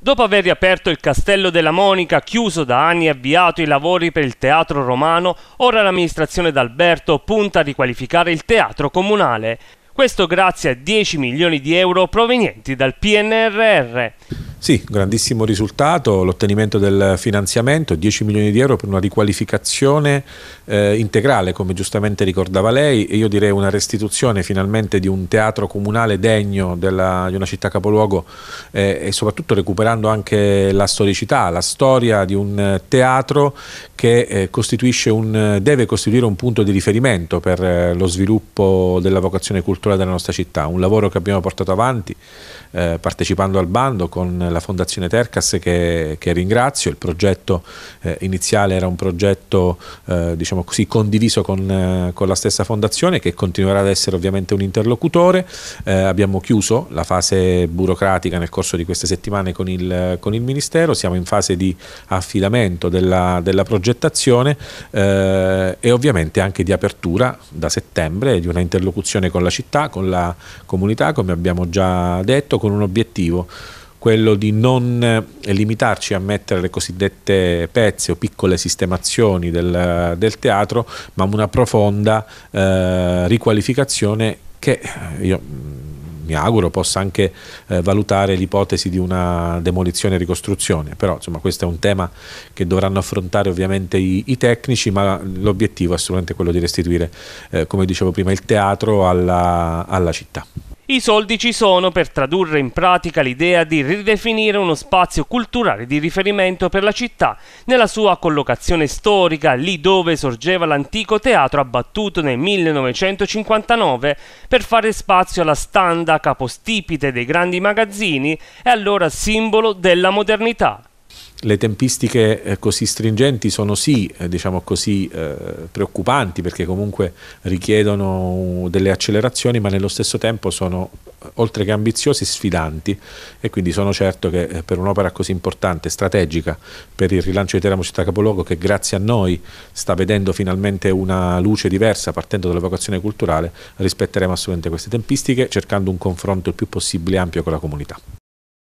Dopo aver riaperto il Castello della Monica, chiuso da anni e avviato i lavori per il teatro romano, ora l'amministrazione d'Alberto punta a riqualificare il teatro comunale. Questo grazie a 10 milioni di euro provenienti dal PNRR. Sì, grandissimo risultato, l'ottenimento del finanziamento, 10 milioni di euro per una riqualificazione eh, integrale, come giustamente ricordava lei, e io direi una restituzione finalmente di un teatro comunale degno della, di una città capoluogo eh, e soprattutto recuperando anche la storicità, la storia di un teatro che eh, un, deve costituire un punto di riferimento per eh, lo sviluppo della vocazione culturale della nostra città, un lavoro che abbiamo portato avanti eh, partecipando al bando con la Fondazione Tercas che, che ringrazio, il progetto eh, iniziale era un progetto eh, diciamo così, condiviso con, eh, con, la stessa Fondazione che continuerà ad essere ovviamente un interlocutore, eh, abbiamo chiuso la fase burocratica nel corso di queste settimane con il, con il Ministero, siamo in fase di affidamento della, della progettazione eh, e ovviamente anche di apertura da settembre di una interlocuzione con la città, con la comunità, come abbiamo già detto, con un obiettivo quello di non eh, limitarci a mettere le cosiddette pezze o piccole sistemazioni del, del teatro, ma una profonda eh, riqualificazione che eh, io mm, mi auguro possa anche eh, valutare l'ipotesi di una demolizione e ricostruzione, però insomma questo è un tema che dovranno affrontare ovviamente i, i tecnici, ma l'obiettivo è assolutamente quello di restituire, eh, come dicevo prima, il teatro alla, alla città. I soldi ci sono per tradurre in pratica l'idea di ridefinire uno spazio culturale di riferimento per la città nella sua collocazione storica, lì dove sorgeva l'antico teatro abbattuto nel 1959 per fare spazio alla standa capostipite dei grandi magazzini e allora simbolo della modernità le tempistiche eh, così stringenti sono sì, eh, diciamo così, eh, preoccupanti perché comunque richiedono delle accelerazioni, ma nello stesso tempo sono oltre che ambiziosi sfidanti e quindi sono certo che per un'opera così importante, strategica per il rilancio di Teramo città capoluogo che grazie a noi sta vedendo finalmente una luce diversa partendo dall'evocazione culturale, rispetteremo assolutamente queste tempistiche cercando un confronto il più possibile ampio con la comunità.